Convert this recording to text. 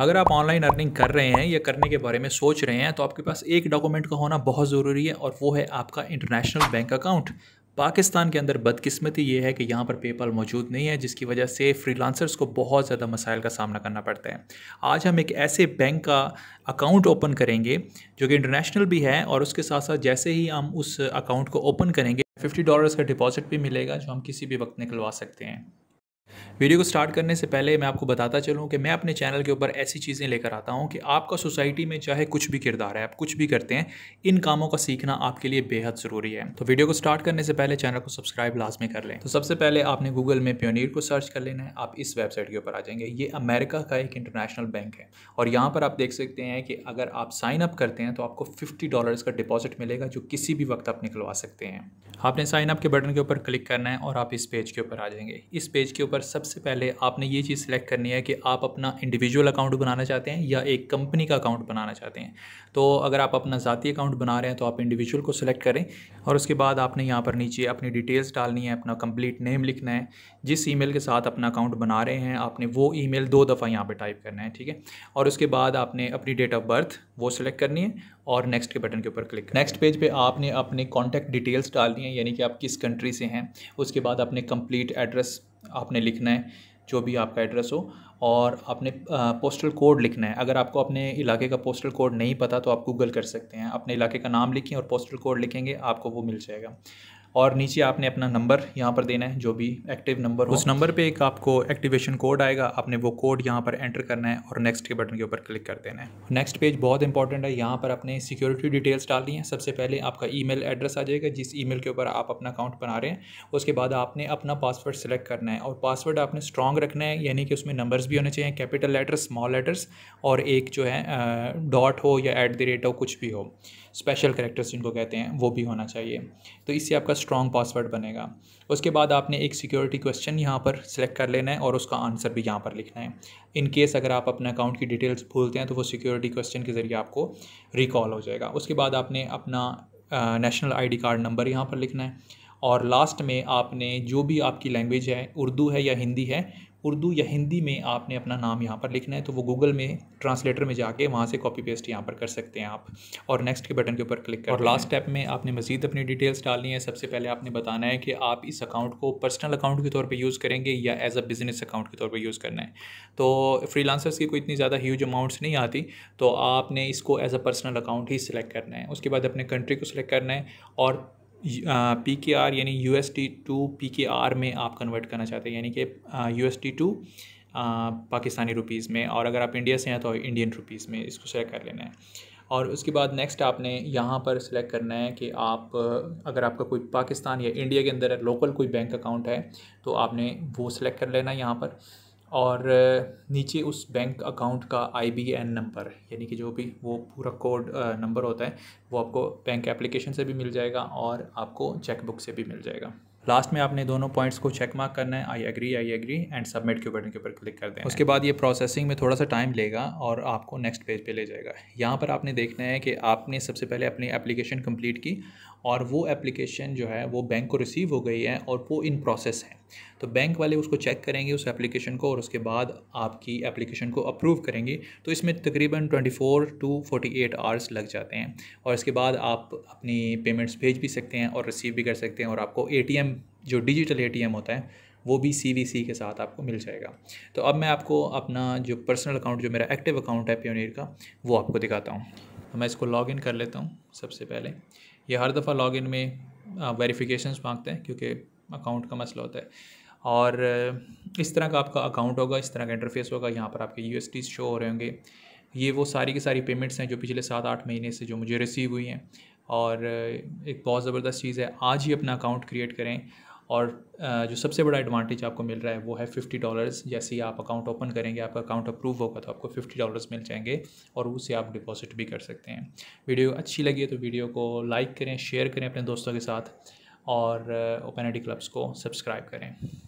अगर आप online earning कर रहे हैं या करने के बारे में सोच रहे हैं तो आपके पास एक डॉक्यूमेंट का होना बहुत ज़रूरी है और वो है आपका इंटरनेशनल बैंक अकाउंट पाकिस्तान के अंदर बदकिस्मती ये है कि यहाँ पर पेपल मौजूद नहीं है जिसकी वजह से फ्रीलांसर्स को बहुत ज़्यादा मसाइल का सामना करना पड़ता है आज हम एक ऐसे बैंक का अकाउंट ओपन करेंगे जो कि इंटरनेशनल भी है और उसके साथ साथ जैसे ही हम उस अकाउंट को ओपन करेंगे फिफ्टी डॉलर्स का डिपॉजिट भी मिलेगा जो हम किसी भी वक्त निकलवा सकते हैं वीडियो को स्टार्ट करने से पहले मैं आपको बताता चलूँ कि मैं अपने चैनल के ऊपर ऐसी चीज़ें लेकर आता हूँ कि आपका सोसाइटी में चाहे कुछ भी किरदार है आप कुछ भी करते हैं इन कामों का सीखना आपके लिए बेहद ज़रूरी है तो वीडियो को स्टार्ट करने से पहले चैनल को सब्सक्राइब लाजमी कर लें तो सबसे पहले आपने गूगल में प्योनीर को सर्च कर लेना है आप इस वेबसाइट के ऊपर आ जाएंगे ये अमेरिका का एक इंटरनेशनल बैंक है और यहाँ पर आप देख सकते हैं कि अगर आप साइन अप करते हैं तो आपको फिफ्टी डॉलर्स का डिपॉजिट मिलेगा जो किसी भी वक्त आप निकलवा सकते हैं आपने साइन अप के बटन के ऊपर क्लिक करना है और आप इस पेज के ऊपर आ जाएंगे इस पेज के ऊपर पर सबसे पहले आपने ये चीज़ सिलेक्ट करनी है कि आप अपना इंडिविजुअल अकाउंट बनाना चाहते हैं या एक कंपनी का अकाउंट बनाना चाहते हैं तो अगर आप अपना ज़ाती अकाउंट बना रहे हैं तो आप इंडिविजुअल को सिलेक्ट करें और उसके बाद आपने यहाँ पर नीचे अपनी डिटेल्स डालनी है अपना कंप्लीट नेम लिखना है जिस ई के साथ अपना अकाउंट बना रहे हैं आपने वो ई दो दफ़ा यहाँ पर टाइप करना है ठीक है और उसके बाद आपने अपनी डेट ऑफ बर्थ वो सिलेक्ट करनी है और नेक्स्ट के बटन के ऊपर क्लिक नेक्स्ट पेज पे आपने अपने कॉन्टैक्ट डिटेल्स डालनी है यानी कि आप किस कंट्री से हैं उसके बाद अपने कंप्लीट एड्रेस आपने लिखना है जो भी आपका एड्रेस हो और अपने पोस्टल कोड लिखना है अगर आपको अपने इलाके का पोस्टल कोड नहीं पता तो आप गूगल कर सकते हैं अपने इलाके का नाम लिखें और पोस्टल कोड लिखेंगे आपको वो मिल जाएगा और नीचे आपने अपना नंबर यहाँ पर देना है जो भी एक्टिव नंबर उस नंबर पे एक आपको एक्टिवेशन कोड आएगा आपने वो कोड यहाँ पर एंटर करना है और नेक्स्ट के बटन के ऊपर क्लिक कर देना है नेक्स्ट पेज बहुत इंपॉर्टेंट है यहाँ पर अपने सिक्योरिटी डिटेल्स डालनी है सबसे पहले आपका ई एड्रेस आ जाएगा जिस ई के ऊपर आप अपना अकाउंट बना रहे हैं उसके बाद आपने अपना पासवर्ड सेलेक्ट करना है और पासवर्ड आपने स्ट्रॉन्ग रखना है यानी कि उसमें नंबर्स भी होने चाहिए कैपिटल लेटर्स स्मॉल लेटर्स और एक जो है डॉट हो या एट द रेट हो कुछ भी हो स्पेशल करेक्टर्स जिनको कहते हैं वो भी होना चाहिए तो इससे आपका स्ट्रॉन्ग पासवर्ड बनेगा उसके बाद आपने एक सिक्योरिटी क्वेश्चन यहाँ पर सिलेक्ट कर लेना है और उसका आंसर भी यहाँ पर लिखना है इन केस अगर आप अपने अकाउंट की डिटेल्स भूलते हैं तो वो सिक्योरिटी क्वेश्चन के ज़रिए आपको रिकॉल हो जाएगा उसके बाद आपने अपना नेशनल आई कार्ड नंबर यहाँ पर लिखना है और लास्ट में आपने जो भी आपकी लैंग्वेज है उर्दू है या हिंदी है उर्दू या हिंदी में आपने अपना नाम यहाँ पर लिखना है तो वो गूगल में ट्रांसलेटर में जाके वहाँ से कॉपी पेस्ट यहाँ पर कर सकते हैं आप और नेक्स्ट के बटन के ऊपर क्लिक कर और लास्ट स्टेप में आपने मजीद अपनी डिटेल्स डालनी है सबसे पहले आपने बताना है कि आप इस अकाउंट को पर्सनल अकाउंट के तौर पर यूज़ करेंगे या एज अ बिज़नेस अकाउंट के तौर पर यूज़ करना है तो फ्री की कोई इतनी ज़्यादा ह्यूज अमाउंट्स नहीं आती तो आपने इसको एज अ पर्सनल अकाउंट ही सिलेक्ट करना है उसके बाद अपने कंट्री को सिलेक्ट करना है और पी के आर यानी U S T to P K R में आप कन्वर्ट करना चाहते हैं यानी कि U S T to Pakistani rupees में और अगर आप इंडिया से हैं तो इंडियन रुपीज़ में इसको सेलेक्ट कर लेना है और उसके बाद नेक्स्ट आपने यहाँ पर सिलेक्ट करना है कि आप अगर आपका कोई पाकिस्तान या इंडिया के अंदर लोकल कोई बैंक अकाउंट है तो आपने वो सिलेक्ट कर लेना है यहाँ पर और नीचे उस बैंक अकाउंट का आईबीएन नंबर यानी कि जो भी वो पूरा कोड नंबर होता है वो आपको बैंक एप्लीकेशन से भी मिल जाएगा और आपको चेकबुक से भी मिल जाएगा लास्ट में आपने दोनों पॉइंट्स को चेक मार्क करना है I agree I agree and submit के बटन के ऊपर क्लिक कर देना उसके बाद ये प्रोसेसिंग में थोड़ा सा टाइम लेगा और आपको नेक्स्ट पेज पे ले जाएगा यहाँ पर आपने देखना है कि आपने सबसे पहले अपनी एप्लीकेशन कंप्लीट की और वो एप्लीकेशन जो है वो बैंक को रिसीव हो गई है और वो इन प्रोसेस है तो बैंक वाले उसको चेक करेंगे उस एप्लीकेशन को और उसके बाद आपकी एप्लीकेशन को अप्रूव करेंगे तो इसमें तकरीबन 24 टू 48 आवर्स लग जाते हैं और इसके बाद आप अपनी पेमेंट्स भेज भी सकते हैं और रिसीव भी कर सकते हैं और आपको ए जो डिजिटल ए होता है वो भी सी के साथ आपको मिल जाएगा तो अब मैं आपको अपना जो पर्सनल अकाउंट जो मेरा एक्टिव अकाउंट है प्योनियर का वो आपको दिखाता हूँ तो मैं इसको लॉगिन कर लेता हूँ सबसे पहले ये हर दफ़ा लॉगिन में वेरिफिकेशंस मांगते हैं क्योंकि अकाउंट का मसला होता है और इस तरह का आपका अकाउंट होगा इस तरह का इंटरफेस होगा यहाँ पर आपके यू शो हो रहे होंगे ये वो सारी की सारी पेमेंट्स हैं जो पिछले सात आठ महीने से जो मुझे रिसीव हुई हैं और एक बहुत ज़बरदस्त चीज़ है आज ही अपना अकाउंट क्रिएट करें और जो सबसे बड़ा एडवांटेज आपको मिल रहा है वो है फिफ्टी डॉलर्स जैसे ही आप अकाउंट ओपन करेंगे आपका अकाउंट अप्रूव होगा तो आपको फिफ्टी डॉलर्स मिल जाएंगे और उसे आप डिपॉजिट भी कर सकते हैं वीडियो अच्छी लगी है तो वीडियो को लाइक करें शेयर करें अपने दोस्तों के साथ और ओपन ओपेनिटी क्लब्स को सब्सक्राइब करें